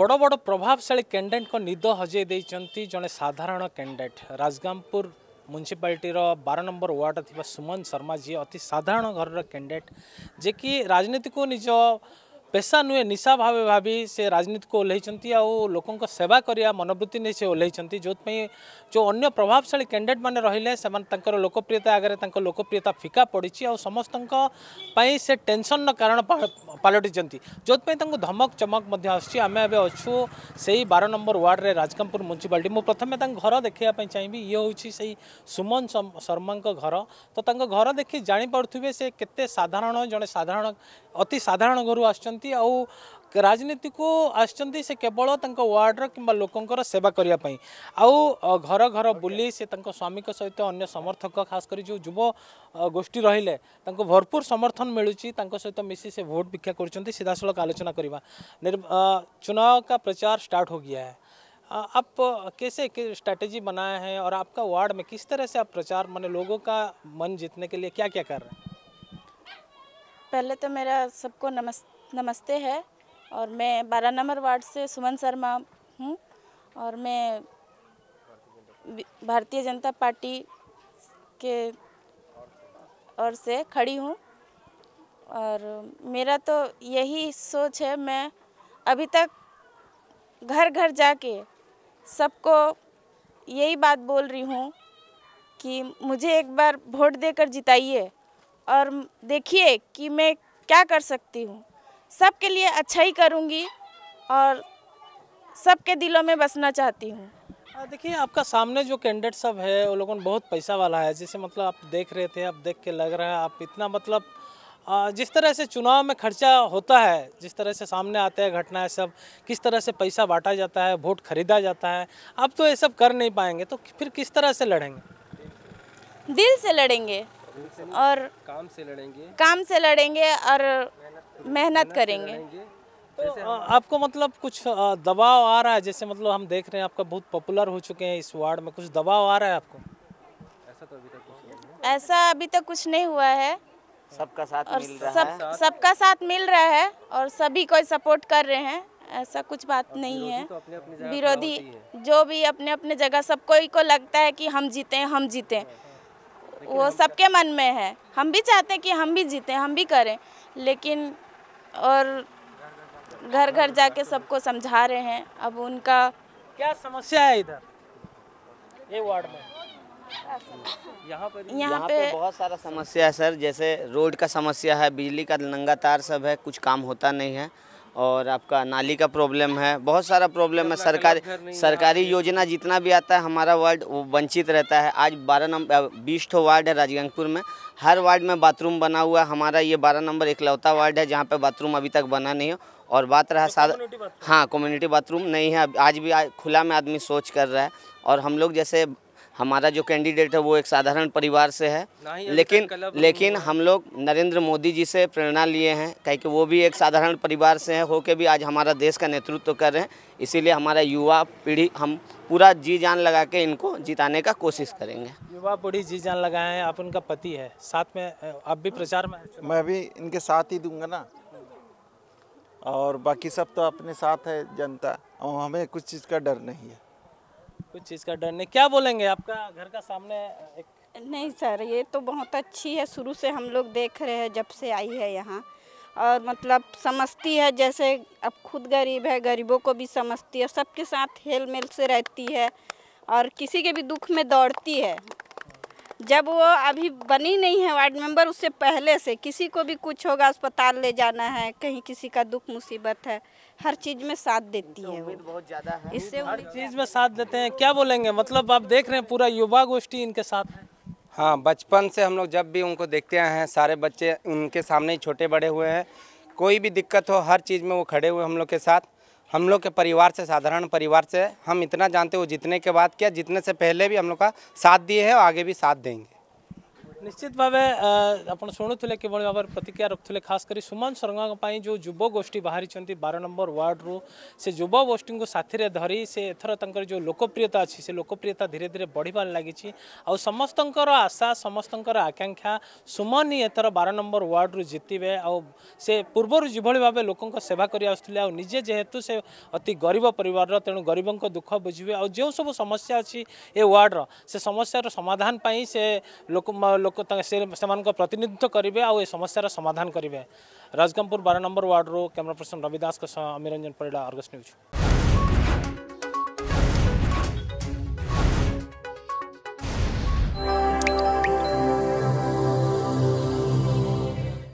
ବଡ଼ ବଡ଼ ପ୍ରଭାବଶାଳୀ କ୍ୟାଣ୍ଡିଡେଟ୍ଙ୍କ ନିଦ ହଜେଇ ଦେଇଛନ୍ତି ଜଣେ ସାଧାରଣ କ୍ୟାଣ୍ଡିଡେଟ୍ ରାଜଗାମପୁର म्युनिसिपालिटी बार नंबर वार्ड थी सुमन शर्मा जी अति साधारण घर क्याडिडेट जे कि राजनीति को निज पेशा नुहे निशा भाव भाभी से राजनीति को ओह्ल लोक सेवा करिया मनोवृत्ति नहीं से ओई जोपाई जो अगर प्रभावशा कैंडिडेट मैंने रेले से लोकप्रियता आगे लोकप्रियता फिका पड़ी आ समस्त से टेनसन कारण पलटिंट जो धमक चमक आम एवं अच्छू से ही बार नंबर वार्ड में राजकमपुर म्यूनिशिपाल प्रथम घर देखापी चाहिए ये हूँ से ही सुमन शर्मा घर तो घर देखी जापे से के साधारण जड़े साधारण अति साधारण घर आ आ राजनीति को से केवल वार्डर कि लोकंर सेवा करने आर घर बुले से स्वामी सहित अगर समर्थक खासकर जो युव गोष्ठी रे भरपूर समर्थन मिलूँ सहित मिसी से भोट भिक्षा कर सीधा साल आलोचना करने चुनाव का प्रचार स्टार्ट हो गया है आप कैसे स्ट्राटेजी बनाए हैं और आपका वार्ड में किस तरह से आप प्रचार मान लोगों का मन जीतने के लिए क्या क्या कर रहे हैं पहले तो मेरा सबको नमस्ते नमस्ते है और मैं बारह नंबर वार्ड से सुमन शर्मा हूँ और मैं भारतीय जनता पार्टी के और से खड़ी हूँ और मेरा तो यही सोच है मैं अभी तक घर घर जाके सबको यही बात बोल रही हूँ कि मुझे एक बार वोट देकर जिताइए और देखिए कि मैं क्या कर सकती हूँ सबके लिए अच्छा ही करूँगी और सबके दिलों में बसना चाहती हूँ देखिए आपका सामने जो कैंडिडेट सब है वो लोगों ने बहुत पैसा वाला है जिसे मतलब आप देख रहे थे आप देख के लग रहा है आप इतना मतलब जिस तरह से चुनाव में खर्चा होता है जिस तरह से सामने आते हैं घटनाएं है सब किस तरह से पैसा बांटा जाता है वोट खरीदा जाता है अब तो ये सब कर नहीं पाएंगे तो फिर किस तरह से लड़ेंगे दिल से लड़ेंगे और काम से लड़ेंगे काम से लड़ेंगे और मेहनत करेंगे तो, आपको मतलब कुछ दबाव आ रहा है जैसे मतलब हम देख रहे हैं आपका बहुत पॉपुलर हो चुके हैं इस वार्ड में कुछ दबाव आ रहा है आपको ऐसा तो अभी तक कुछ ऐसा अभी तक कुछ नहीं हुआ है सबका साथ मिल रहा सब, है सबका साथ मिल रहा है और सभी को सपोर्ट कर रहे हैं ऐसा कुछ बात नहीं है तो विरोधी जो भी अपने अपने जगह सब कोई को लगता है कि हम जीते हम जीते वो सबके मन में है हम भी चाहते हैं कि हम भी जीतें हम भी करें लेकिन और घर घर जाके सबको समझा रहे हैं अब उनका क्या समस्या है इधर ये वार्ड में यहाँ पे यहाँ पे, पे बहुत सारा समस्या है सर जैसे रोड का समस्या है बिजली का नंगा तार सब है कुछ काम होता नहीं है और आपका नाली का प्रॉब्लम है बहुत सारा प्रॉब्लम है सरकारी सरकारी योजना जितना भी आता है हमारा वार्ड वो वंचित रहता है आज बारह नंबर बीस ठो वार्ड है राजगंगपुर में हर वार्ड में बाथरूम बना हुआ है हमारा ये बारह नंबर इकलौता वार्ड है जहाँ पे बाथरूम अभी तक बना नहीं हो और बात रहा तो साधा हाँ कम्युनिटी बाथरूम नहीं है आज भी आज, खुला में आदमी सोच कर रहा है और हम लोग जैसे हमारा जो कैंडिडेट है वो एक साधारण परिवार से है लेकिन लेकिन हम लोग नरेंद्र मोदी जी से प्रेरणा लिए हैं कहे कि वो भी एक साधारण परिवार से हैं होके भी आज हमारा देश का नेतृत्व तो कर रहे हैं इसीलिए हमारा युवा पीढ़ी हम पूरा जी जान लगा के इनको जिताने का कोशिश करेंगे युवा पीढ़ी जी जान लगाए हैं आप उनका पति है साथ में आप भी प्रचार में मैं भी इनके साथ ही दूंगा ना और बाकी सब तो अपने साथ है जनता और हमें कुछ चीज़ का डर नहीं है कुछ चीज़ का डर नहीं क्या बोलेंगे आपका घर का सामने एक नहीं सर ये तो बहुत अच्छी है शुरू से हम लोग देख रहे हैं जब से आई है यहाँ और मतलब समझती है जैसे अब खुद गरीब है गरीबों को भी समझती है सबके साथ हेल मेल से रहती है और किसी के भी दुख में दौड़ती है जब वो अभी बनी नहीं है वार्ड मेंबर उससे पहले से किसी को भी कुछ होगा अस्पताल ले जाना है कहीं किसी का दुख मुसीबत है हर चीज़ में साथ देती तो है उम्मीद बहुत ज़्यादा है इससे हर चीज़ में साथ देते हैं क्या बोलेंगे मतलब आप देख रहे हैं पूरा युवा गोष्ठी इनके साथ हाँ बचपन से हम लोग जब भी उनको देखते आए हैं सारे बच्चे उनके सामने ही छोटे बड़े हुए हैं कोई भी दिक्कत हो हर चीज़ में वो खड़े हुए हम लोग के साथ हम लोग के परिवार से साधारण परिवार से हम इतना जानते हो जितने के बाद क्या जितने से पहले भी हम लोग का साथ दिए हैं और आगे भी साथ देंगे निश्चित भाव आपड़ शुणुले कि भाव में प्रतिक्रिया रखुले खास कर सुमन सरंगा जो युवगोष्ठी बाहरी बार नंबर वार्ड्रु से युवगोष्ठी को साथी धरी से एथर तर जो लोकप्रियता अच्छी से लोकप्रियता धीरे धीरे बढ़वार लगी समस्त आशा समस्त आकांक्षा सुमन ही एथर बार नंबर वार्ड्रु जितबे आ से पूर्वर जो भाव लोकों सेवा कर जेहेतु से अति गरीब पर तेणु गरीबों दुख बुझे आ जो सब समस्या अच्छी ए वार्डर से समस्यार समाधान से लोक प्रतिनिधित्वे आउँ समस्यार समाधान गरे राजगमपुर बार नम्बर रो कैमरा पर्सन रविदास को सह अमिरञ्जन परिडा अर्गस्ट न्युज